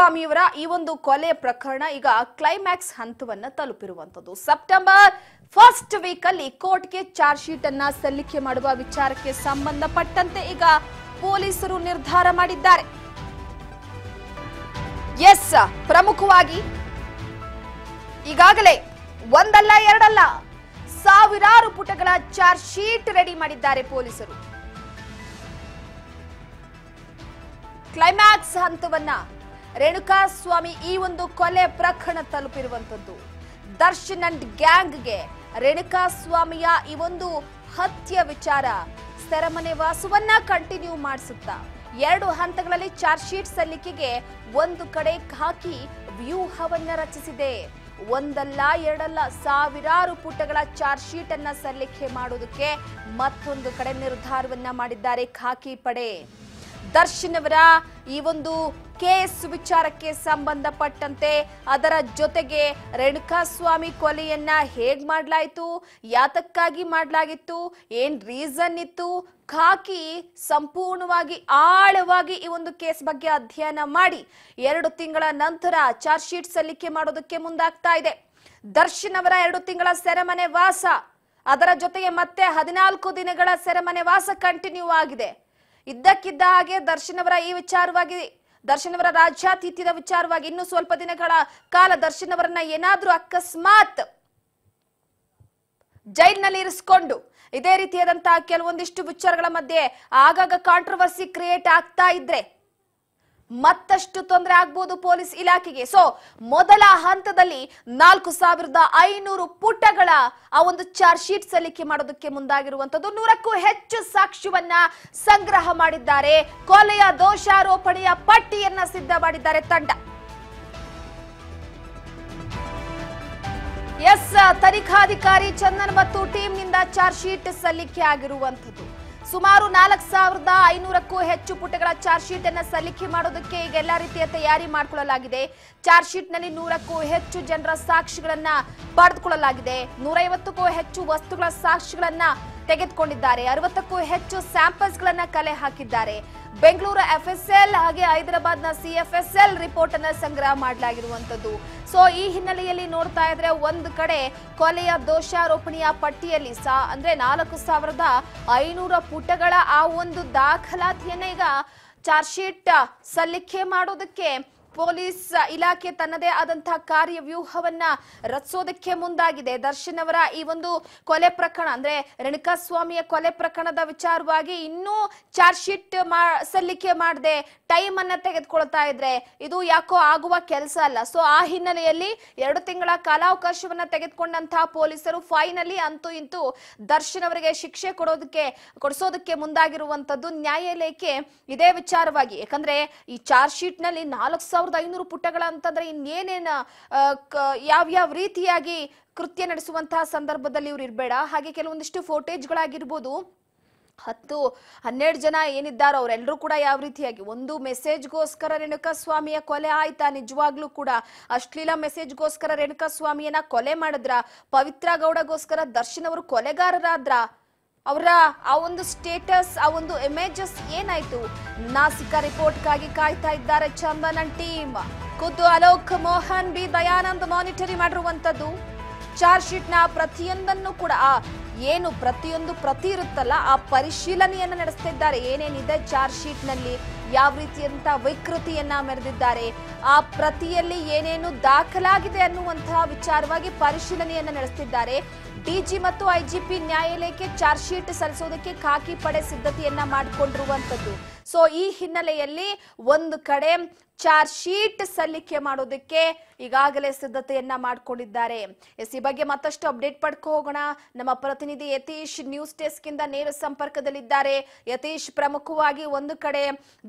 ಸ್ವಾಮಿಯವರ ಈ ಒಂದು ಕೊಲೆ ಪ್ರಕರಣ ಈಗ ಕ್ಲೈಮ್ಯಾಕ್ಸ್ ಹಂತವನ್ನ ತಲುಪಿರುವಂತದ್ದು ಸೆಪ್ಟೆಂಬರ್ ಫಸ್ಟ್ ವೀಕ್ ಅಲ್ಲಿ ಕೋರ್ಟ್ಗೆ ಚಾರ್ಜ್ ಶೀಟ್ ಅನ್ನ ಸಲ್ಲಿಕೆ ಮಾಡುವ ವಿಚಾರಕ್ಕೆ ಸಂಬಂಧಪಟ್ಟಂತೆ ಈಗ ಪೊಲೀಸರು ನಿರ್ಧಾರ ಮಾಡಿದ್ದಾರೆ ಎಸ್ ಪ್ರಮುಖವಾಗಿ ಈಗಾಗಲೇ ಒಂದಲ್ಲ ಎರಡಲ್ಲ ಸಾವಿರಾರು ಪುಟಗಳ ಚಾರ್ಜ್ ಶೀಟ್ ರೆಡಿ ಮಾಡಿದ್ದಾರೆ ಪೊಲೀಸರು ಕ್ಲೈಮ್ಯಾಕ್ಸ್ ಹಂತವನ್ನ ರೇಣುಕಾ ಸ್ವಾಮಿ ಈ ಒಂದು ಕೊಲೆ ಪ್ರಕರಣ ತಲುಪಿರುವಂತದ್ದು ದರ್ಶನ್ ಅಂಡ್ ಗ್ಯಾಂಗ್ಗೆ ರೇಣುಕಾ ಸ್ವಾಮಿಯ ಈ ಒಂದು ಹತ್ಯೆ ವಿಚಾರ ಸೆರೆಮನೆ ವಾಸವನ್ನ ಕಂಟಿನ್ಯೂ ಮಾಡಿಸುತ್ತಾ ಎರಡು ಹಂತಗಳಲ್ಲಿ ಚಾರ್ಜ್ ಶೀಟ್ ಸಲ್ಲಿಕೆಗೆ ಒಂದು ಕಡೆ ಹಾಕಿ ವ್ಯೂಹವನ್ನ ರಚಿಸಿದೆ ಒಂದಲ್ಲ ಎರಡಲ್ಲ ಸಾವಿರಾರು ಪುಟಗಳ ಚಾರ್ಜ್ ಶೀಟ್ ಅನ್ನ ಸಲ್ಲಿಕೆ ಮಾಡುವುದಕ್ಕೆ ಮತ್ತೊಂದು ಕಡೆ ನಿರ್ಧಾರವನ್ನ ಮಾಡಿದ್ದಾರೆ ಖಾಕಿ ಪಡೆ ದರ್ಶನ್ ಅವರ ಈ ಒಂದು ಕೇಸ್ ವಿಚಾರಕ್ಕೆ ಸಂಬಂಧಪಟ್ಟಂತೆ ಅದರ ಜೊತೆಗೆ ರೇಣುಕಾಸ್ವಾಮಿ ಕೊಲೆಯನ್ನ ಹೇಗ್ ಮಾಡಲಾಯಿತು ಯಾತಕ್ಕಾಗಿ ಮಾಡಲಾಗಿತ್ತು ಏನ್ ರೀಸನ್ ಇತ್ತು ಖಾಕಿ ಸಂಪೂರ್ಣವಾಗಿ ಆಳವಾಗಿ ಈ ಒಂದು ಕೇಸ್ ಬಗ್ಗೆ ಅಧ್ಯಯನ ಮಾಡಿ ಎರಡು ತಿಂಗಳ ನಂತರ ಚಾರ್ಜ್ ಶೀಟ್ ಸಲ್ಲಿಕೆ ಮಾಡೋದಕ್ಕೆ ಮುಂದಾಗ್ತಾ ಇದೆ ದರ್ಶನ್ ಅವರ ಎರಡು ತಿಂಗಳ ಸೆರೆಮನೆ ವಾಸ ಅದರ ಜೊತೆಗೆ ಮತ್ತೆ ಹದಿನಾಲ್ಕು ದಿನಗಳ ಸೆರೆಮನೆ ವಾಸ ಕಂಟಿನ್ಯೂ ಆಗಿದೆ ಇದ್ದಕ್ಕಿದ್ದ ಹಾಗೆ ದರ್ಶನ್ ಅವರ ಈ ವಿಚಾರವಾಗಿ ದರ್ಶನ್ ಅವರ ವಿಚಾರವಾಗಿ ಇನ್ನು ಸ್ವಲ್ಪ ದಿನಗಳ ಕಾಲ ದರ್ಶನ್ ಅವರನ್ನ ಏನಾದ್ರೂ ಅಕಸ್ಮಾತ್ ಜೈಲ್ನಲ್ಲಿ ಇರಿಸ್ಕೊಂಡು ಇದೇ ರೀತಿಯಾದಂತಹ ಕೆಲವೊಂದಿಷ್ಟು ವಿಚಾರಗಳ ಮಧ್ಯೆ ಆಗಾಗ ಕಾಂಟ್ರವರ್ಸಿ ಕ್ರಿಯೇಟ್ ಆಗ್ತಾ ಇದ್ರೆ ಮತ್ತಷ್ಟು ತೊಂದರೆ ಆಗ್ಬೋದು ಪೊಲೀಸ್ ಇಲಾಖೆಗೆ ಸೊ ಮೊದಲ ಹಂತದಲ್ಲಿ ನಾಲ್ಕು ಸಾವಿರದ ಐನೂರು ಪುಟಗಳ ಆ ಒಂದು ಚಾರ್ಜ್ ಶೀಟ್ ಸಲ್ಲಿಕೆ ಮಾಡೋದಕ್ಕೆ ಮುಂದಾಗಿರುವಂತದ್ದು ನೂರಕ್ಕೂ ಹೆಚ್ಚು ಸಾಕ್ಷ್ಯವನ್ನ ಸಂಗ್ರಹ ಮಾಡಿದ್ದಾರೆ ಕೊಲೆಯ ದೋಷಾರೋಪಣೆಯ ಪಟ್ಟಿಯನ್ನ ಸಿದ್ಧ ಮಾಡಿದ್ದಾರೆ ತಂಡ ಎಸ್ ತನಿಖಾಧಿಕಾರಿ ಚಂದನ್ ಮತ್ತು ಟೀಮ್ನಿಂದ ಚಾರ್ಜ್ ಶೀಟ್ ಸಲ್ಲಿಕೆ ಆಗಿರುವಂಥದ್ದು ಸುಮಾರು ನಾಲ್ಕು ಸಾವಿರದ ಐನೂರಕ್ಕೂ ಹೆಚ್ಚು ಪುಟಗಳ ಚಾರ್ಜ್ ಶೀಟ್ ಅನ್ನು ಸಲ್ಲಿಕೆ ಮಾಡೋದಕ್ಕೆ ಈಗ ಎಲ್ಲಾ ರೀತಿಯ ತಯಾರಿ ಮಾಡಿಕೊಳ್ಳಲಾಗಿದೆ ಚಾರ್ಜ್ ಶೀಟ್ ನಲ್ಲಿ ನೂರಕ್ಕೂ ಹೆಚ್ಚು ಜನರ ಸಾಕ್ಷಿಗಳನ್ನ ಪಡೆದುಕೊಳ್ಳಲಾಗಿದೆ ನೂರೈವತ್ತಕ್ಕೂ ಹೆಚ್ಚು ವಸ್ತುಗಳ ಸಾಕ್ಷಿಗಳನ್ನ ತೆಗೆದುಕೊಂಡಿದ್ದಾರೆ ಅರವತ್ತಕ್ಕೂ ಹೆಚ್ಚು ಸ್ಯಾಂಪಲ್ಸ್ ಗಳನ್ನ ಕಲೆ ಹಾಕಿದ್ದಾರೆ ಬೆಂಗಳೂರು ಎಫ್ಎಸ್ಎಲ್ ಹಾಗೆ ಹೈದರಾಬಾದ್ನ ಸಿಎಫ್ಎಸ್ಎಲ್ ರಿಪೋರ್ಟ್ ಅನ್ನ ಸಂಗ್ರಹ ಮಾಡಲಾಗಿರುವಂತದ್ದು ಸೊ ಈ ಹಿನ್ನೆಲೆಯಲ್ಲಿ ನೋಡ್ತಾ ಇದ್ರೆ ಒಂದು ಕಡೆ ಕೊಲೆಯ ದೋಷಾರೋಪಣೆಯ ಪಟ್ಟಿಯಲ್ಲಿ ಸಾ ಅಂದ್ರೆ ನಾಲ್ಕು ಸಾವಿರದ ಐನೂರ ಪುಟಗಳ ಆ ಒಂದು ದಾಖಲಾತಿಯನ್ನ ಈಗ ಚಾರ್ಜ್ ಶೀಟ್ ಸಲ್ಲಿಕೆ ಮಾಡೋದಕ್ಕೆ ಪೊಲೀಸ್ ಇಲಾಖೆ ತನ್ನದೇ ಆದಂತಹ ಕಾರ್ಯವ್ಯೂಹವನ್ನ ರಚಿಸೋದಕ್ಕೆ ಮುಂದಾಗಿದೆ ದರ್ಶನ್ ಅವರ ಈ ಒಂದು ಕೊಲೆ ಪ್ರಕರಣ ಅಂದ್ರೆ ಸ್ವಾಮಿಯ ಕೊಲೆ ಪ್ರಕರಣದ ವಿಚಾರವಾಗಿ ಇನ್ನೂ ಚಾರ್ಜ್ ಶೀಟ್ ಸಲ್ಲಿಕೆ ಮಾಡದೆ ಟೈಮ್ ಅನ್ನ ತೆಗೆದುಕೊಳ್ತಾ ಇದ್ರೆ ಇದು ಯಾಕೋ ಆಗುವ ಕೆಲಸ ಅಲ್ಲ ಸೊ ಆ ಹಿನ್ನೆಲೆಯಲ್ಲಿ ಎರಡು ತಿಂಗಳ ಕಾಲಾವಕಾಶವನ್ನ ತೆಗೆದುಕೊಂಡಂತಹ ಪೊಲೀಸರು ಫೈನಲಿ ಅಂತೂ ಇಂತೂ ದರ್ಶನ್ ಅವರಿಗೆ ಶಿಕ್ಷೆ ಕೊಡೋದಕ್ಕೆ ಕೊಡಿಸೋದಕ್ಕೆ ಮುಂದಾಗಿರುವಂತದ್ದು ನ್ಯಾಯಾಲಯಕ್ಕೆ ಇದೇ ವಿಚಾರವಾಗಿ ಯಾಕಂದ್ರೆ ಈ ಚಾರ್ಜ್ ಶೀಟ್ ನಲ್ಲಿ ನಾಲ್ಕು ಸಾವಿರದ ಐನೂರು ಪುಟಗಳ ಅಂತಂದ್ರೆ ಇನ್ನೇನೇನ ಯಾವ್ಯಾವ ರೀತಿಯಾಗಿ ಕೃತ್ಯ ನಡೆಸುವಂತಹ ಸಂದರ್ಭದಲ್ಲಿ ಇವ್ರು ಇರಬೇಡ ಹಾಗೆ ಕೆಲವೊಂದಿಷ್ಟು ಫೋಟೇಜ್ಗಳಾಗಿರ್ಬೋದು ಹತ್ತು ಹನ್ನೆರಡು ಜನ ಏನಿದ್ದಾರೋ ಅವರೆಲ್ಲರೂ ಕೂಡ ಯಾವ ರೀತಿಯಾಗಿ ಒಂದು ಮೆಸೇಜ್ಗೋಸ್ಕರ ಸ್ವಾಮಿಯ ಕೊಲೆ ಆಯ್ತಾ ನಿಜವಾಗ್ಲೂ ಕೂಡ ಅಶ್ಲೀಲ ಮೆಸೇಜ್ಗೋಸ್ಕರ ಸ್ವಾಮಿಯನ್ನ ಕೊಲೆ ಮಾಡಿದ್ರ ಪವಿತ್ರ ಗೌಡಗೋಸ್ಕರ ದರ್ಶನ್ ಅವರು ಕೊಲೆಗಾರರಾದ್ರ ಅವರ ಆ ಒಂದು ಸ್ಟೇಟಸ್ ಆ ಒಂದು ಇಮೇಜಸ್ ಏನಾಯ್ತು ನಾಸಿಕ ರಿಪೋರ್ಟ್ಗಾಗಿ ಕಾಯ್ತಾ ಇದ್ದಾರೆ ಚಂದನ್ ಟೀಮ್ ಖುದ್ದು ಅಲೋಕ್ ಮೋಹನ್ ಬಿ ದಯಾನಂದ್ ಮಾನಿಟರಿ ಮಾಡಿರುವಂತದ್ದು ಚಾರ್ಜ್ ನ ಪ್ರತಿಯೊಂದನ್ನು ಕೂಡ ಏನು ಪ್ರತಿಯೊಂದು ಪ್ರತಿ ಇರುತ್ತಲ್ಲ ಆ ಪರಿಶೀಲನೆಯನ್ನು ನಡೆಸ್ತಿದ್ದಾರೆ ಏನೇನಿದೆ ಚಾರ್ಜ್ ಶೀಟ್ನಲ್ಲಿ ಯಾವ ರೀತಿಯಂತ ವಿಕೃತಿಯನ್ನ ಮೆರೆದಿದ್ದಾರೆ ಆ ಪ್ರತಿಯಲ್ಲಿ ಏನೇನು ದಾಖಲಾಗಿದೆ ಅನ್ನುವಂತಹ ವಿಚಾರವಾಗಿ ಪರಿಶೀಲನೆಯನ್ನು ನಡೆಸ್ತಿದ್ದಾರೆ ಡಿಜಿ ಮತ್ತು ಐಜಿಪಿ ನ್ಯಾಯಾಲಯಕ್ಕೆ ಚಾರ್ಜ್ ಶೀಟ್ ಸಲ್ಲಿಸೋದಕ್ಕೆ ಖಾಕಿ ಪಡೆ ಸಿದ್ಧತೆಯನ್ನ ಮಾಡಿಕೊಂಡಿರುವಂತದ್ದು ಸೊ ಈ ಹಿನ್ನೆಲೆಯಲ್ಲಿ ಒಂದು ಕಡೆ ಚಾರ್ಜ್ ಶೀಟ್ ಸಲ್ಲಿಕೆ ಮಾಡೋದಕ್ಕೆ ಈಗಾಗಲೇ ಸಿದ್ಧತೆಯನ್ನ ಮಾಡಿಕೊಂಡಿದ್ದಾರೆ ಎಸ್ ಈ ಬಗ್ಗೆ ಮತ್ತಷ್ಟು ಅಪ್ಡೇಟ್ ಪಡ್ಕೋ ಹೋಗೋಣ ನಮ್ಮ ಪ್ರತಿನಿಧಿ ಯತೀಶ್ ನ್ಯೂಸ್ ಡೆಸ್ಕ್ ಇಂದ ನೇರ ಸಂಪರ್ಕದಲ್ಲಿದ್ದಾರೆ ಯತೀಶ್ ಪ್ರಮುಖವಾಗಿ ಒಂದು ಕಡೆ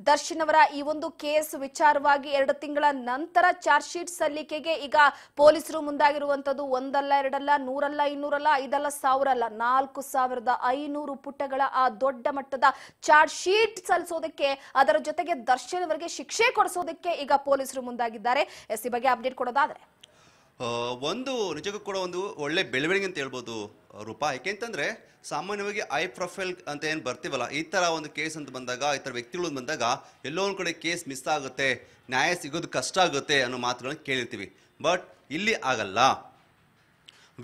ದರ್ಶನ್ ಅವರ ಈ ಒಂದು ಕೇಸ್ ವಿಚಾರವಾಗಿ ಎರಡು ತಿಂಗಳ ನಂತರ ಚಾರ್ಜ್ ಶೀಟ್ ಸಲ್ಲಿಕೆಗೆ ಈಗ ಪೊಲೀಸರು ಮುಂದಾಗಿರುವಂತದ್ದು ಒಂದಲ್ಲ ಎರಡಲ್ಲ ನೂರಲ್ಲ ಇನ್ನೂರಲ್ಲ ಐದಲ್ಲ ಅಲ್ಲ ನಾಲ್ಕು ಸಾವಿರದ ಐನೂರು ಪುಟಗಳ ಆ ದೊಡ್ಡ ಮಟ್ಟದ ಚಾರ್ಜ್ ಶೀಟ್ ಸಲ್ಲಿಸೋದಕ್ಕೆ ಅದರ ಜೊತೆಗೆ ದರ್ಶನ್ ಅವರಿಗೆ ಶಿಕ್ಷೆ ಕೊಡಿಸೋದಕ್ಕೆ ಈಗ ಪೊಲೀಸರು ಮುಂದಾಗಿದ್ದಾರೆ ಎಸ್ ಈ ಬಗ್ಗೆ ಅಪ್ಡೇಟ್ ಕೊಡೋದಾದರೆ ಒಂದು ನಿಜಕ್ಕೂ ಕೂಡ ಒಂದು ಒಳ್ಳೆ ಬೆಳವಣಿಗೆ ಅಂತ ಹೇಳ್ಬೋದು ರೂಪಾ ಯಾಕೆಂತಂದ್ರೆ ಸಾಮಾನ್ಯವಾಗಿ ಐ ಪ್ರೊಫೈಲ್ ಅಂತ ಏನು ಬರ್ತೀವಲ್ಲ ಈ ಥರ ಒಂದು ಕೇಸ್ ಅಂತ ಬಂದಾಗ ಈ ಥರ ವ್ಯಕ್ತಿಗಳು ಬಂದಾಗ ಎಲ್ಲೋ ಒಂದು ಕಡೆ ಕೇಸ್ ಮಿಸ್ ಆಗುತ್ತೆ ನ್ಯಾಯ ಸಿಗೋದು ಕಷ್ಟ ಆಗುತ್ತೆ ಅನ್ನೋ ಮಾತುಗಳನ್ನು ಕೇಳಿರ್ತೀವಿ ಬಟ್ ಇಲ್ಲಿ ಆಗಲ್ಲ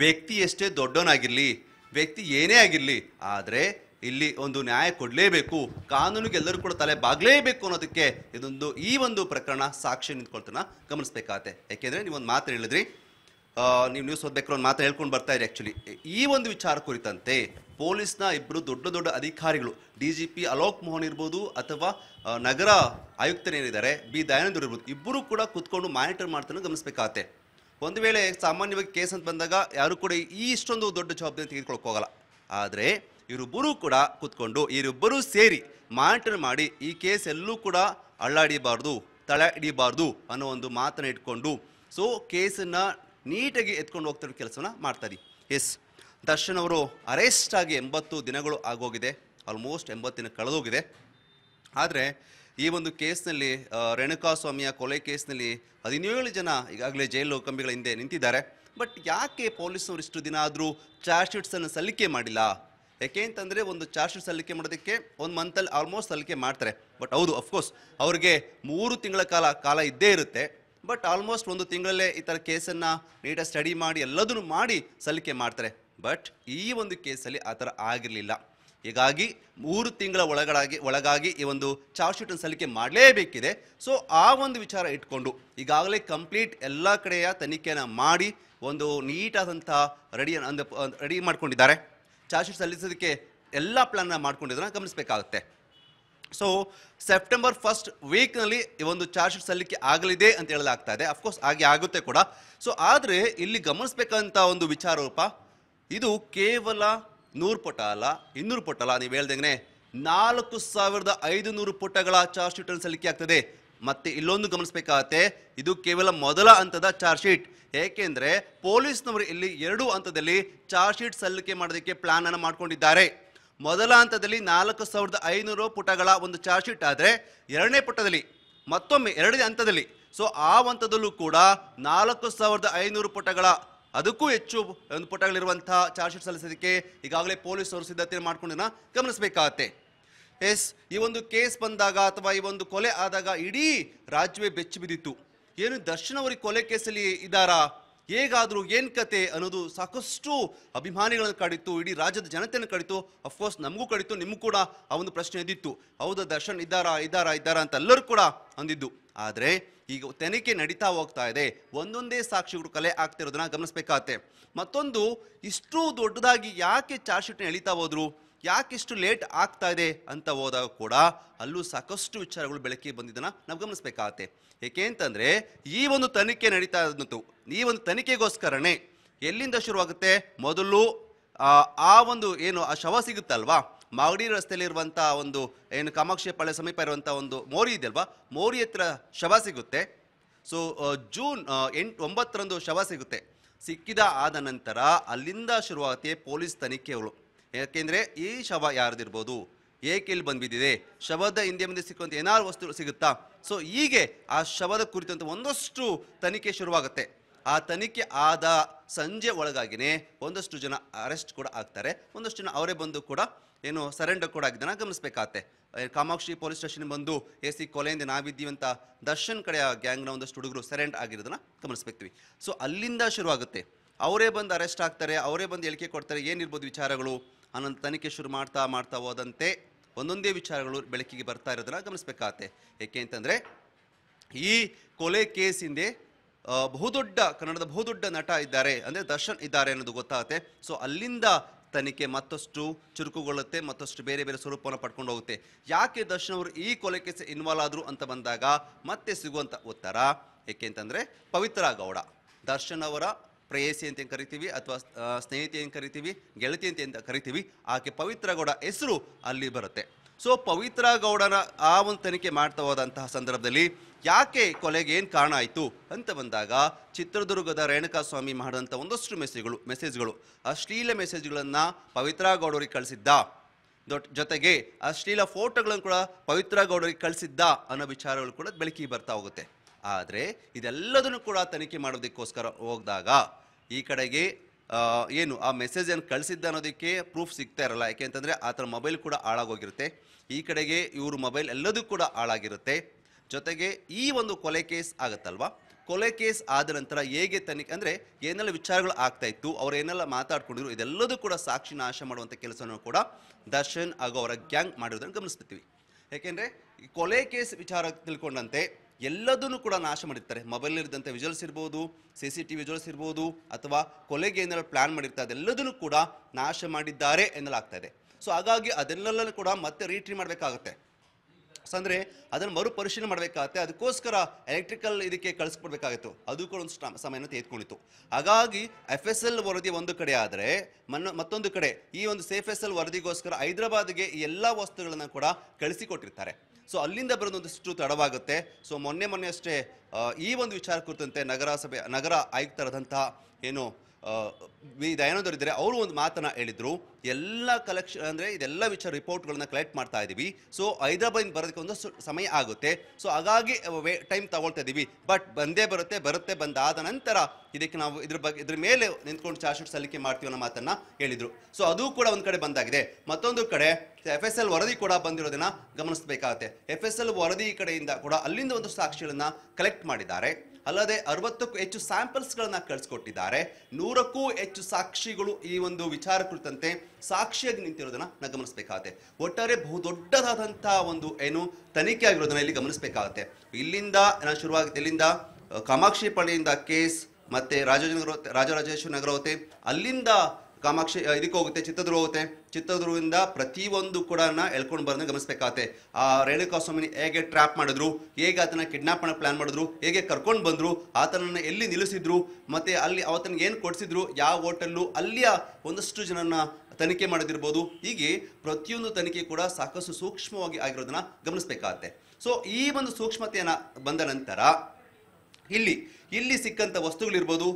ವ್ಯಕ್ತಿ ಎಷ್ಟೇ ದೊಡ್ಡವನಾಗಿರಲಿ ವ್ಯಕ್ತಿ ಏನೇ ಆಗಿರಲಿ ಆದರೆ ಇಲ್ಲಿ ಒಂದು ನ್ಯಾಯ ಕೊಡಲೇಬೇಕು ಕಾನೂನಿಗೆ ಎಲ್ಲರೂ ಕೂಡ ತಲೆ ಬಾಗಲೇಬೇಕು ಅನ್ನೋದಕ್ಕೆ ಇದೊಂದು ಈ ಒಂದು ಪ್ರಕರಣ ಸಾಕ್ಷಿ ನಿಂತ್ಕೊಳ್ತಾನೆ ಗಮನಿಸಬೇಕಾಗತ್ತೆ ಯಾಕೆಂದರೆ ನೀವೊಂದು ಮಾತು ಹೇಳಿದ್ರಿ ನೀವು ನ್ಯೂಸ್ ಓದಬೇಕು ಒಂದು ಮಾತು ಹೇಳ್ಕೊಂಡು ಬರ್ತಾ ಇರಿ ಆ್ಯಕ್ಚುಲಿ ಈ ಒಂದು ವಿಚಾರ ಕುರಿತಂತೆ ಪೊಲೀಸ್ನ ಇಬ್ಬರು ದೊಡ್ಡ ದೊಡ್ಡ ಅಧಿಕಾರಿಗಳು D G P Alok Mohan ಇರ್ಬೋದು ಅಥವಾ ನಗರ ಆಯುಕ್ತನೇನಿದ್ದಾರೆ ಬಿ ದಯಾನಂದ್ ಇರ್ಬೋದು ಇಬ್ಬರು ಕೂಡ ಕೂತ್ಕೊಂಡು ಮಾನಿಟರ್ ಮಾಡ್ತಾನೆ ಗಮನಿಸಬೇಕಾಗತ್ತೆ ಒಂದು ವೇಳೆ ಸಾಮಾನ್ಯವಾಗಿ ಕೇಸ್ ಅಂತ ಬಂದಾಗ ಯಾರು ಕೂಡ ಈ ಇಷ್ಟೊಂದು ದೊಡ್ಡ ಜವಾಬ್ದಾರಿ ತೆಗೆದುಕೊಳ್ಳೋಕ್ಕೋಗಲ್ಲ ಆದರೆ ಇವರಿಬ್ಬರೂ ಕೂಡ ಕೂತ್ಕೊಂಡು ಇವರಿಬ್ಬರೂ ಸೇರಿ ಮಾನಿಟರ್ ಮಾಡಿ ಈ ಕೇಸ್ ಎಲ್ಲೂ ಕೂಡ ಅಳ್ಳಾಡಿಬಾರ್ದು ತಳ ಹಿಡಿಬಾರ್ದು ಅನ್ನೋ ಒಂದು ಮಾತನ್ನ ಇಟ್ಕೊಂಡು ಸೊ ಕೇಸನ್ನು ನೀಟಾಗಿ ಎತ್ಕೊಂಡು ಹೋಗ್ತಿರೋ ಕೆಲಸನ ಮಾಡ್ತಾರೆ ಎಸ್ ದರ್ಶನ್ ಅವರು ಅರೆಸ್ಟ್ ಆಗಿ ಎಂಬತ್ತು ದಿನಗಳು ಆಗೋಗಿದೆ ಆಲ್ಮೋಸ್ಟ್ ಎಂಬತ್ತು ದಿನ ಕಳೆದೋಗಿದೆ ಆದರೆ ಈ ಒಂದು ಕೇಸ್ನಲ್ಲಿ ರೇಣುಕಾ ಸ್ವಾಮಿಯ ಕೊಲೆ ಕೇಸ್ನಲ್ಲಿ ಹದಿನೇಳು ಜನ ಈಗಾಗಲೇ ಜೈಲು ಕಂಬಿಗಳ ಹಿಂದೆ ನಿಂತಿದ್ದಾರೆ ಬಟ್ ಯಾಕೆ ಪೊಲೀಸ್ನವರು ಇಷ್ಟು ದಿನ ಆದರೂ ಚಾರ್ಜ್ ಶೀಟ್ಸನ್ನು ಸಲ್ಲಿಕೆ ಮಾಡಿಲ್ಲ ಯಾಕೆ ಅಂತಂದರೆ ಒಂದು ಚಾರ್ಜ್ ಶೀಟ್ ಸಲ್ಲಿಕೆ ಮಾಡೋದಕ್ಕೆ ಒಂದು ಮಂತಲ್ಲಿ ಆಲ್ಮೋಸ್ಟ್ ಸಲ್ಲಿಕೆ ಮಾಡ್ತಾರೆ ಬಟ್ ಹೌದು ಅಫ್ಕೋರ್ಸ್ ಅವ್ರಿಗೆ ಮೂರು ತಿಂಗಳ ಕಾಲ ಕಾಲ ಇದ್ದೇ ಇರುತ್ತೆ ಬಟ್ ಆಲ್ಮೋಸ್ಟ್ ಒಂದು ತಿಂಗಳಲ್ಲೇ ಈ ಥರ ಕೇಸನ್ನು ನೀಟಾಗಿ ಸ್ಟಡಿ ಮಾಡಿ ಎಲ್ಲದನ್ನು ಮಾಡಿ ಸಲ್ಲಿಕೆ ಮಾಡ್ತಾರೆ ಬಟ್ ಈ ಒಂದು ಕೇಸಲ್ಲಿ ಆ ಥರ ಆಗಿರಲಿಲ್ಲ ಹೀಗಾಗಿ ಮೂರು ತಿಂಗಳ ಒಳಗಡಾಗಿ ಒಳಗಾಗಿ ಈ ಒಂದು ಚಾರ್ಜ್ ಶೀಟನ್ನು ಸಲ್ಲಿಕೆ ಮಾಡಲೇಬೇಕಿದೆ ಸೊ ಆ ಒಂದು ವಿಚಾರ ಇಟ್ಕೊಂಡು ಈಗಾಗಲೇ ಕಂಪ್ಲೀಟ್ ಎಲ್ಲ ಕಡೆಯ ತನಿಖೆಯನ್ನು ಮಾಡಿ ಒಂದು ನೀಟಾದಂಥ ರೆಡಿ ಅಂದ ರೆಡಿ ಮಾಡಿಕೊಂಡಿದ್ದಾರೆ ಚಾರ್ಜ್ ಶೀಟ್ ಸಲ್ಲಿಸೋದಕ್ಕೆ ಎಲ್ಲ ಪ್ಲಾನ್ ಮಾಡ್ಕೊಂಡಿದ್ದನ್ನು ಗಮನಿಸಬೇಕಾಗುತ್ತೆ ಸೊ ಸೆಪ್ಟೆಂಬರ್ ಫಸ್ಟ್ ವೀಕ್ನಲ್ಲಿ ಈ ಒಂದು ಚಾರ್ಜ್ ಶೀಟ್ ಸಲ್ಲಿಕೆ ಆಗಲಿದೆ ಅಂತ ಹೇಳಲಾಗ್ತಾ ಇದೆ ಅಫ್ಕೋರ್ಸ್ ಹಾಗೆ ಆಗುತ್ತೆ ಕೂಡ ಸೊ ಆದರೆ ಇಲ್ಲಿ ಗಮನಿಸಬೇಕಂತ ಒಂದು ವಿಚಾರೂಪ ಇದು ಕೇವಲ ನೂರು ಪುಟ ಅಲ್ಲ ಇನ್ನೂರು ಪುಟ ಅಲ್ಲ ನೀವು ಹೇಳ್ದಂಗೆ ನಾಲ್ಕು ಸಾವಿರದ ಐದು ನೂರು ಪುಟಗಳ ಚಾರ್ಜ್ ಶೀಟನ್ನು ಸಲ್ಲಿಕೆ ಆಗ್ತದೆ ಮತ್ತೆ ಇಲ್ಲೊಂದು ಗಮನಿಸಬೇಕಾಗತ್ತೆ ಇದು ಕೇವಲ ಮೊದಲ ಹಂತದ ಚಾರ್ಜ್ ಶೀಟ್ ಏಕೆಂದರೆ ಪೊಲೀಸ್ನವರು ಇಲ್ಲಿ ಎರಡು ಹಂತದಲ್ಲಿ ಚಾರ್ಜ್ ಶೀಟ್ ಸಲ್ಲಿಕೆ ಮಾಡೋದಕ್ಕೆ ಪ್ಲಾನ್ ಅನ್ನು ಮಾಡಿಕೊಂಡಿದ್ದಾರೆ ಮೊದಲ ಹಂತದಲ್ಲಿ ನಾಲ್ಕು ಸಾವಿರದ ಐನೂರು ಪುಟಗಳ ಒಂದು ಚಾರ್ಜ್ ಶೀಟ್ ಆದರೆ ಎರಡನೇ ಪುಟದಲ್ಲಿ ಮತ್ತೊಮ್ಮೆ ಎರಡನೇ ಹಂತದಲ್ಲಿ ಸೊ ಆ ಹಂತದಲ್ಲೂ ಕೂಡ ನಾಲ್ಕು ಸಾವಿರದ ಐನೂರು ಪುಟಗಳ ಅದಕ್ಕೂ ಹೆಚ್ಚು ಒಂದು ಪುಟಗಳಿರುವಂತಹ ಚಾರ್ಜ್ ಶೀಟ್ ಸಲ್ಲಿಸೋದಕ್ಕೆ ಈಗಾಗಲೇ ಪೊಲೀಸರು ಸಿದ್ಧತೆ ಮಾಡ್ಕೊಂಡಿನ ಗಮನಿಸಬೇಕಾಗತ್ತೆ ಎಸ್ ಈ ಒಂದು ಕೇಸ್ ಬಂದಾಗ ಅಥವಾ ಈ ಒಂದು ಕೊಲೆ ಆದಾಗ ಇಡೀ ರಾಜ್ಯವೇ ಬೆಚ್ಚಿ ಬಿದ್ದಿತ್ತು ಏನು ದರ್ಶನ್ ಅವರಿಗೆ ಕೊಲೆ ಕೇಸಲ್ಲಿ ಇದ್ದಾರಾ ಹೇಗಾದರೂ ಏನು ಕತೆ ಅನ್ನೋದು ಸಾಕಷ್ಟು ಅಭಿಮಾನಿಗಳನ್ನು ಕಡಿತು ಇಡೀ ರಾಜ್ಯದ ಜನತೆಯನ್ನು ಕಡಿತು ಅಫ್ಕೋರ್ಸ್ ನಮಗೂ ಕಡಿತು ನಿಮಗೂ ಕೂಡ ಆ ಒಂದು ಪ್ರಶ್ನೆ ಎದ್ದಿತ್ತು ಹೌದು ದರ್ಶನ್ ಇದ್ದಾರಾ ಇದ್ದಾರಾ ಇದ್ದಾರಾ ಅಂತ ಎಲ್ಲರೂ ಕೂಡ ಅಂದಿದ್ದು ಆದರೆ ಈಗ ತನಿಖೆ ನಡೀತಾ ಹೋಗ್ತಾ ಇದೆ ಒಂದೊಂದೇ ಸಾಕ್ಷಿಗಳು ಕಲೆ ಆಗ್ತಿರೋದನ್ನ ಗಮನಿಸ್ಬೇಕಾಗತ್ತೆ ಮತ್ತೊಂದು ಇಷ್ಟು ದೊಡ್ಡದಾಗಿ ಯಾಕೆ ಚಾರ್ಜ್ ಶೀಟ್ನ ಎಳಿತಾ ಹೋದ್ರು ಯಾಕಿಷ್ಟು ಲೇಟ್ ಆಗ್ತಾ ಇದೆ ಅಂತ ಹೋದಾಗ ಕೂಡ ಅಲ್ಲೂ ಸಾಕಷ್ಟು ವಿಚಾರಗಳು ಬೆಳಕಿಗೆ ಬಂದಿದ್ದನ್ನು ನಾವು ಗಮನಿಸಬೇಕಾಗತ್ತೆ ಏಕೆ ಅಂತಂದರೆ ಈ ಒಂದು ತನಿಖೆ ನಡೀತಾ ಇದ್ದಂತು ಈ ಒಂದು ತನಿಖೆಗೋಸ್ಕರನೇ ಎಲ್ಲಿಂದ ಶುರುವಾಗುತ್ತೆ ಮೊದಲು ಆ ಒಂದು ಏನು ಆ ಶವ ಸಿಗುತ್ತಲ್ವಾ ಮಾಗಡಿ ರಸ್ತೆಯಲ್ಲಿರುವಂಥ ಒಂದು ಏನು ಕಾಮಾಕ್ಷಿ ಸಮೀಪ ಇರುವಂಥ ಒಂದು ಮೋರಿ ಇದೆಯಲ್ವಾ ಮೋರಿ ಹತ್ರ ಶವ ಸಿಗುತ್ತೆ ಸೊ ಜೂನ್ ಎಂಟು ಒಂಬತ್ತರಂದು ಶವ ಸಿಗುತ್ತೆ ಸಿಕ್ಕಿದ ಆದ ನಂತರ ಅಲ್ಲಿಂದ ಶುರುವಾಗುತ್ತೆ ಪೊಲೀಸ್ ತನಿಖೆಗಳು ಯಾಕೆಂದರೆ ಈ ಶವ ಯಾರ್ದಿರ್ಬೋದು ಏಕೆ ಇಲ್ಲಿ ಬಂದ್ಬಿದ್ದಿದೆ ಶವದ ಹಿಂದೆ ಮುಂದೆ ಸಿಕ್ಕುವಂಥ ಏನಾರು ವಸ್ತುಗಳು ಸಿಗುತ್ತಾ ಸೊ ಹೀಗೆ ಆ ಶವದ ಕುರಿತಂತೆ ಒಂದಷ್ಟು ತನಿಖೆ ಶುರುವಾಗುತ್ತೆ ಆ ತನಿಖೆ ಆದ ಸಂಜೆ ಒಳಗಾಗಿನೇ ಒಂದಷ್ಟು ಜನ ಅರೆಸ್ಟ್ ಕೂಡ ಆಗ್ತಾರೆ ಒಂದಷ್ಟು ಜನ ಅವರೇ ಬಂದು ಕೂಡ ಏನು ಸರೆಂಡರ್ ಕೂಡ ಆಗಿದ್ದನ್ನು ಗಮನಿಸಬೇಕಾಗತ್ತೆ ಕಾಮಾಕ್ಷಿ ಪೊಲೀಸ್ ಸ್ಟೇಷನ್ ಬಂದು ಎ ಸಿ ಕೊಲೆಯಿಂದ ನಾವಿದ್ದೀವಿ ಅಂತ ದರ್ಶನ್ ಕಡೆ ಆ ಗ್ಯಾಂಗ್ನ ಒಂದಷ್ಟು ಹುಡುಗರು ಸರೆಂಡರ್ ಆಗಿರೋದನ್ನ ಗಮನಿಸ್ಬೇಕ್ತೀವಿ ಸೊ ಅಲ್ಲಿಂದ ಶುರುವಾಗುತ್ತೆ ಅವರೇ ಬಂದು ಅರೆಸ್ಟ್ ಆಗ್ತಾರೆ ಅವರೇ ಬಂದು ಹೇಳಿಕೆ ಕೊಡ್ತಾರೆ ಏನಿರ್ಬೋದು ವಿಚಾರಗಳು ಅನಂತ ತನಿಖೆ ಶುರು ಮಾಡ್ತಾ ಮಾಡ್ತಾ ಹೋದಂತೆ ಒಂದೊಂದೇ ವಿಚಾರಗಳು ಬೆಳಕಿಗೆ ಬರ್ತಾ ಇರೋದನ್ನ ಗಮನಿಸಬೇಕಾಗತ್ತೆ ಏಕೆ ಅಂತಂದರೆ ಈ ಕೊಲೆ ಕೇಸಿಂದೆ ಬಹುದೊಡ್ಡ ಕನ್ನಡದ ಬಹುದೊಡ್ಡ ನಟ ಇದ್ದಾರೆ ಅಂದರೆ ದರ್ಶನ್ ಇದ್ದಾರೆ ಅನ್ನೋದು ಗೊತ್ತಾಗುತ್ತೆ ಸೊ ಅಲ್ಲಿಂದ ತನಿಖೆ ಮತ್ತಷ್ಟು ಚುರುಕುಗೊಳ್ಳುತ್ತೆ ಮತ್ತಷ್ಟು ಬೇರೆ ಬೇರೆ ಸ್ವರೂಪವನ್ನು ಪಡ್ಕೊಂಡು ಹೋಗುತ್ತೆ ಯಾಕೆ ದರ್ಶನ್ ಅವರು ಈ ಕೊಲೆ ಕೇಸ್ ಇನ್ವಾಲ್ವ್ ಆದರು ಅಂತ ಬಂದಾಗ ಮತ್ತೆ ಸಿಗುವಂಥ ಉತ್ತರ ಏಕೆ ಅಂತಂದರೆ ಪವಿತ್ರ ಗೌಡ ದರ್ಶನ್ ಅವರ ಪ್ರೇಯಸಿ ಅಂತ ಏನು ಕರಿತೀವಿ ಅಥವಾ ಸ್ನೇಹಿತೆ ಏನು ಕರಿತೀವಿ ಗೆಳತಿ ಅಂತ ಅಂತ ಕರಿತೀವಿ ಆಕೆ ಪವಿತ್ರ ಗೌಡ ಹೆಸರು ಅಲ್ಲಿ ಬರುತ್ತೆ ಸೊ ಪವಿತ್ರ ಗೌಡನ ಆ ಒಂದು ತನಿಖೆ ಮಾಡ್ತಾ ಹೋದಂತಹ ಸಂದರ್ಭದಲ್ಲಿ ಯಾಕೆ ಕೊಲೆಗೆ ಏನು ಕಾರಣ ಆಯಿತು ಅಂತ ಬಂದಾಗ ಚಿತ್ರದುರ್ಗದ ರೇಣುಕಾ ಸ್ವಾಮಿ ಮಾಡಿದಂಥ ಒಂದಷ್ಟು ಮೆಸೇಜ್ಗಳು ಮೆಸೇಜ್ಗಳು ಅಶ್ಲೀಲ ಮೆಸೇಜ್ಗಳನ್ನು ಪವಿತ್ರ ಗೌಡರಿಗೆ ಕಳಿಸಿದ್ದ ಜೊತೆಗೆ ಅಶ್ಲೀಲ ಫೋಟೋಗಳನ್ನು ಕೂಡ ಪವಿತ್ರ ಗೌಡರಿಗೆ ಕಳಿಸಿದ್ದ ಅನ್ನೋ ವಿಚಾರಗಳು ಕೂಡ ಬೆಳಕಿಗೆ ಬರ್ತಾ ಹೋಗುತ್ತೆ ಆದರೆ ಇದೆಲ್ಲದನ್ನು ಕೂಡ ತನಿಖೆ ಮಾಡೋದಕ್ಕೋಸ್ಕರ ಹೋಗಿದಾಗ ಈ ಕಡೆಗೆ ಏನು ಆ ಮೆಸೇಜ್ ಏನು ಕಳಿಸಿದ್ದ ಅನ್ನೋದಕ್ಕೆ ಪ್ರೂಫ್ ಸಿಗ್ತಾ ಇರಲ್ಲ ಯಾಕೆ ಅಂತಂದರೆ ಥರ ಮೊಬೈಲ್ ಕೂಡ ಹಾಳಾಗೋಗಿರುತ್ತೆ ಈ ಕಡೆಗೆ ಇವ್ರ ಮೊಬೈಲ್ ಎಲ್ಲದೂ ಕೂಡ ಹಾಳಾಗಿರುತ್ತೆ ಜೊತೆಗೆ ಈ ಒಂದು ಕೊಲೆ ಕೇಸ್ ಆಗುತ್ತಲ್ವಾ ಕೊಲೆ ಕೇಸ್ ಆದ ನಂತರ ಹೇಗೆ ತನಿಖೆ ಅಂದರೆ ಏನೆಲ್ಲ ವಿಚಾರಗಳು ಆಗ್ತಾ ಇತ್ತು ಅವ್ರು ಏನೆಲ್ಲ ಮಾತಾಡ್ಕೊಂಡಿದ್ರು ಇದೆಲ್ಲದೂ ಕೂಡ ಸಾಕ್ಷಿ ನಾಶ ಮಾಡುವಂಥ ಕೆಲಸನೂ ಕೂಡ ದರ್ಶನ್ ಹಾಗೂ ಅವರ ಗ್ಯಾಂಗ್ ಮಾಡಿರೋದನ್ನು ಏಕೆಂದರೆ ಯಾಕೆಂದರೆ ಕೊಲೆ ಕೇಸ್ ವಿಚಾರ ತಿಳ್ಕೊಂಡಂತೆ ಎಲ್ಲದನ್ನು ಕೂಡ ನಾಶ ಮಾಡಿರ್ತಾರೆ ಮೊಬೈಲ್ನಿರಿದಂಥ ವಿಜುವಲ್ಸ್ ಇರ್ಬೋದು ಸಿ ಸಿ ಟಿ ವಿಜುವಲ್ಸ್ ಇರ್ಬೋದು ಅಥವಾ ಕೊಲೆಗೆ ಏನೆಲ್ಲ ಪ್ಲ್ಯಾನ್ ಮಾಡಿರ್ತಾರೆ ಅದೆಲ್ಲದನ್ನು ಕೂಡ ನಾಶ ಮಾಡಿದ್ದಾರೆ ಎನ್ನಲಾಗ್ತಾ ಇದೆ ಸೊ ಹಾಗಾಗಿ ಅದೆಲ್ಲಲ್ಲೂ ಕೂಡ ಮತ್ತೆ ರೀಟ್ರಿ ಮಾಡಬೇಕಾಗುತ್ತೆ ಸೊ ಅಂದರೆ ಅದನ್ನು ಮರುಪರಿಶೀಲನೆ ಮಾಡಬೇಕಾಗತ್ತೆ ಅದಕ್ಕೋಸ್ಕರ ಎಲೆಕ್ಟ್ರಿಕಲ್ ಇದಕ್ಕೆ ಕಳಿಸ್ಕೊಡ್ಬೇಕಾಗಿತ್ತು ಅದು ಕೂಡ ಒಂದು ಸಮಯನ ತೆಗೆದುಕೊಂಡಿತ್ತು ಹಾಗಾಗಿ ಎಫ್ ಎಸ್ ಎಲ್ ವರದಿ ಒಂದು ಕಡೆ ಆದರೆ ಮನ್ನ ಮತ್ತೊಂದು ಕಡೆ ಈ ಒಂದು ಸೇಫ್ ಎಸ್ ಎಲ್ ವರದಿಗೋಸ್ಕರ ಹೈದರಾಬಾದ್ಗೆ ಈ ಎಲ್ಲ ವಸ್ತುಗಳನ್ನು ಕೂಡ ಕಳಿಸಿಕೊಟ್ಟಿರ್ತಾರೆ ಸೊ ಅಲ್ಲಿಂದ ಬರೋದೊಂದಿಷ್ಟು ತಡವಾಗುತ್ತೆ ಸೊ ಮೊನ್ನೆ ಮೊನ್ನೆ ಅಷ್ಟೇ ಈ ಒಂದು ವಿಚಾರ ಕುರಿತಂತೆ ನಗರಸಭೆ ನಗರ ಆಯುಕ್ತರಾದಂತಹ ಏನು ಇದ್ದರೆ ಅವರು ಒಂದು ಮಾತನ್ನ ಹೇಳಿದರು ಎಲ್ಲ ಕಲೆಕ್ಷನ್ ಅಂದರೆ ಇದೆಲ್ಲ ವಿಚಾರ ರಿಪೋರ್ಟ್ಗಳನ್ನ ಕಲೆಕ್ಟ್ ಮಾಡ್ತಾ ಇದ್ದೀವಿ ಸೊ ಹೈದರಾಬಾದ್ ಬರೋದಕ್ಕೆ ಒಂದು ಸಮಯ ಆಗುತ್ತೆ ಸೊ ಹಾಗಾಗಿ ಟೈಮ್ ತಗೊಳ್ತಾ ಇದ್ದೀವಿ ಬಟ್ ಬಂದೇ ಬರುತ್ತೆ ಬರುತ್ತೆ ಬಂದಾದ ನಂತರ ಇದಕ್ಕೆ ನಾವು ಇದ್ರ ಬಗ್ಗೆ ಇದ್ರ ಮೇಲೆ ನಿಂತ್ಕೊಂಡು ಚಾರ್ಜ್ ಶೀಟ್ ಸಲ್ಲಿಕೆ ಮಾಡ್ತೀವಿ ಅನ್ನೋ ಮಾತನ್ನ ಹೇಳಿದ್ರು ಸೊ ಅದು ಕೂಡ ಒಂದು ಕಡೆ ಬಂದಾಗಿದೆ ಮತ್ತೊಂದು ಕಡೆ ಎಫ್ ಎಸ್ ಎಲ್ ವರದಿ ಕೂಡ ಬಂದಿರೋದನ್ನ ಗಮನಿಸಬೇಕಾಗುತ್ತೆ ಎಫ್ ಎಸ್ ಎಲ್ ವರದಿ ಕಡೆಯಿಂದ ಕೂಡ ಅಲ್ಲಿಂದ ಒಂದು ಸಾಕ್ಷಿಗಳನ್ನ ಕಲೆಕ್ಟ್ ಮಾಡಿದ್ದಾರೆ ಅಲ್ಲದೆ ಅರವತ್ತಕ್ಕೂ ಹೆಚ್ಚು ಸ್ಯಾಂಪಲ್ಸ್ಗಳನ್ನು ಕಳಿಸ್ಕೊಟ್ಟಿದ್ದಾರೆ ನೂರಕ್ಕೂ ಹೆಚ್ಚು ಸಾಕ್ಷಿಗಳು ಈ ಒಂದು ವಿಚಾರ ಕುರಿತಂತೆ ಸಾಕ್ಷಿಯಾಗಿ ನಿಂತಿರೋದನ್ನ ನಾವು ಗಮನಿಸಬೇಕಾಗುತ್ತೆ ಒಟ್ಟಾರೆ ಬಹುದೊಡ್ಡದಾದಂತಹ ಒಂದು ಏನು ತನಿಖೆ ಆಗಿರೋದನ್ನ ಇಲ್ಲಿ ಗಮನಿಸಬೇಕಾಗುತ್ತೆ ಇಲ್ಲಿಂದ ಶುರುವಾಗುತ್ತೆ ಇಲ್ಲಿಂದ ಕಾಮಾಕ್ಷಿ ಪಾಳ್ಯದಿಂದ ಕೇಸ್ ಮತ್ತೆ ರಾಜಾಜನಗರ ರಾಜರಾಜೇಶ್ವರ ನಗರ ಅಲ್ಲಿಂದ ಕಾಮಾಕ್ಷಿ ಇದಕ್ಕೆ ಹೋಗುತ್ತೆ ಚಿತ್ರದುರ್ಗ ಹೋಗುತ್ತೆ ಚಿತ್ರದುರ್ಗದಿಂದ ಪ್ರತಿಯೊಂದು ಕೂಡ ಎಳ್ಕೊಂಡು ಬರೋದನ್ನ ಗಮನಿಸಬೇಕಾಗುತ್ತೆ ಆ ರೇಣುಕಾ ಸ್ವಾಮಿನಿ ಹೇಗೆ ಟ್ರ್ಯಾಪ್ ಮಾಡಿದ್ರು ಹೇಗೆ ಆತನ ಕಿಡ್ನಾಪ್ ಮಾಡೋಕ್ಕೆ ಪ್ಲಾನ್ ಮಾಡಿದ್ರು ಹೇಗೆ ಕರ್ಕೊಂಡು ಬಂದರು ಆತನನ್ನು ಎಲ್ಲಿ ನಿಲ್ಲಿಸಿದ್ರು ಮತ್ತು ಅಲ್ಲಿ ಆತನಿಗೆ ಏನು ಕೊಡಿಸಿದ್ರು ಯಾವ ಹೋಟೆಲ್ಲು ಅಲ್ಲಿಯ ಒಂದಷ್ಟು ಜನನ ತನಿಖೆ ಮಾಡೋದಿರ್ಬೋದು ಹೀಗೆ ಪ್ರತಿಯೊಂದು ತನಿಖೆ ಕೂಡ ಸಾಕಷ್ಟು ಸೂಕ್ಷ್ಮವಾಗಿ ಆಗಿರೋದನ್ನ ಗಮನಿಸ್ಬೇಕಾಗತ್ತೆ ಸೊ ಈ ಒಂದು ಸೂಕ್ಷ್ಮತೆಯನ್ನು ಬಂದ ನಂತರ ಇಲ್ಲಿ ಇಲ್ಲಿ ಸಿಕ್ಕಂಥ ವಸ್ತುಗಳಿರ್ಬೋದು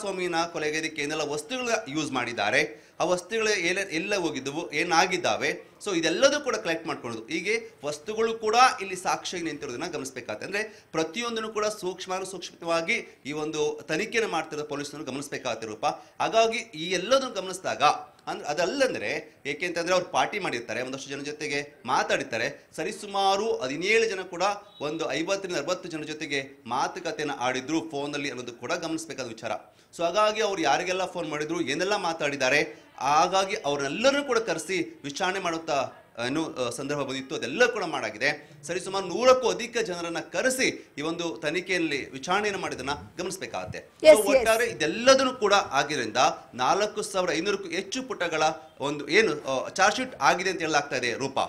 ಸ್ವಾಮಿನ ಕೊಲೆಗೈದಕ್ಕೆ ಏನೆಲ್ಲ ವಸ್ತುಗಳನ್ನ ಯೂಸ್ ಮಾಡಿದ್ದಾರೆ ಆ ವಸ್ತುಗಳ ಎಲ್ಲ ಎಲ್ಲ ಹೋಗಿದ್ದವು ಏನಾಗಿದ್ದಾವೆ ಸೊ ಇದೆಲ್ಲದೂ ಕೂಡ ಕಲೆಕ್ಟ್ ಮಾಡ್ಕೊಳ್ಳೋದು ಹೀಗೆ ವಸ್ತುಗಳು ಕೂಡ ಇಲ್ಲಿ ಸಾಕ್ಷಿ ನಿಂತಿರೋದನ್ನ ಗಮನಿಸಬೇಕಾಗುತ್ತೆ ಅಂದರೆ ಪ್ರತಿಯೊಂದನ್ನು ಕೂಡ ಸೂಕ್ಷ್ಮ ಸೂಕ್ಷ್ಮವಾಗಿ ಈ ಒಂದು ತನಿಖೆಯನ್ನು ಮಾಡ್ತಿರೋ ಪೊಲೀಸರು ಗಮನಿಸಬೇಕಾಗುತ್ತೆ ರೂಪ ಹಾಗಾಗಿ ಈ ಎಲ್ಲದನ್ನು ಗಮನಿಸಿದಾಗ ಅಂದ್ರೆ ಅದಲ್ಲಂದ್ರೆ ಏಕೆ ಅಂತಂದ್ರೆ ಅವ್ರು ಪಾರ್ಟಿ ಮಾಡಿರ್ತಾರೆ ಒಂದಷ್ಟು ಜನ ಜೊತೆಗೆ ಮಾತಾಡಿರ್ತಾರೆ ಸರಿಸುಮಾರು ಹದಿನೇಳು ಜನ ಕೂಡ ಒಂದು ಐವತ್ತರಿಂದ ಅರವತ್ತು ಜನ ಜೊತೆಗೆ ಮಾತುಕತೆಯನ್ನು ಆಡಿದ್ರು ಫೋನಲ್ಲಿ ಅನ್ನೋದು ಕೂಡ ಗಮನಿಸಬೇಕಾದ ವಿಚಾರ ಸೊ ಹಾಗಾಗಿ ಅವ್ರು ಯಾರಿಗೆಲ್ಲ ಫೋನ್ ಮಾಡಿದ್ರು ಏನೆಲ್ಲ ಮಾತಾಡಿದ್ದಾರೆ ಹಾಗಾಗಿ ಅವ್ರನ್ನೆಲ್ಲರೂ ಕೂಡ ಕರೆಸಿ ವಿಚಾರಣೆ ಮಾಡುತ್ತಾ ಏನು ಸಂದರ್ಭ ಬಂದಿತ್ತು ಅದೆಲ್ಲ ಕೂಡ ಮಾಡಾಗಿದೆ ಸರಿಸುಮಾರು ನೂರಕ್ಕೂ ಅಧಿಕ ಜನರನ್ನ ಕರೆಸಿ ಈ ಒಂದು ತನಿಖೆಯಲ್ಲಿ ವಿಚಾರಣೆಯನ್ನು ಮಾಡಿದನ್ನ ಗಮನಿಸಬೇಕಾಗತ್ತೆ ಒಟ್ಟಾರೆ ಇದೆಲ್ಲದನ್ನು ಕೂಡ ಆಗಿರೋದ್ರಿಂದ ನಾಲ್ಕು ಸಾವಿರ ಐನೂರಕ್ಕೂ ಹೆಚ್ಚು ಪುಟಗಳ ಒಂದು ಏನು ಚಾರ್ಜ್ ಶೀಟ್ ಆಗಿದೆ ಅಂತ ಹೇಳಲಾಗ್ತಾ ಇದೆ ರೂಪಾ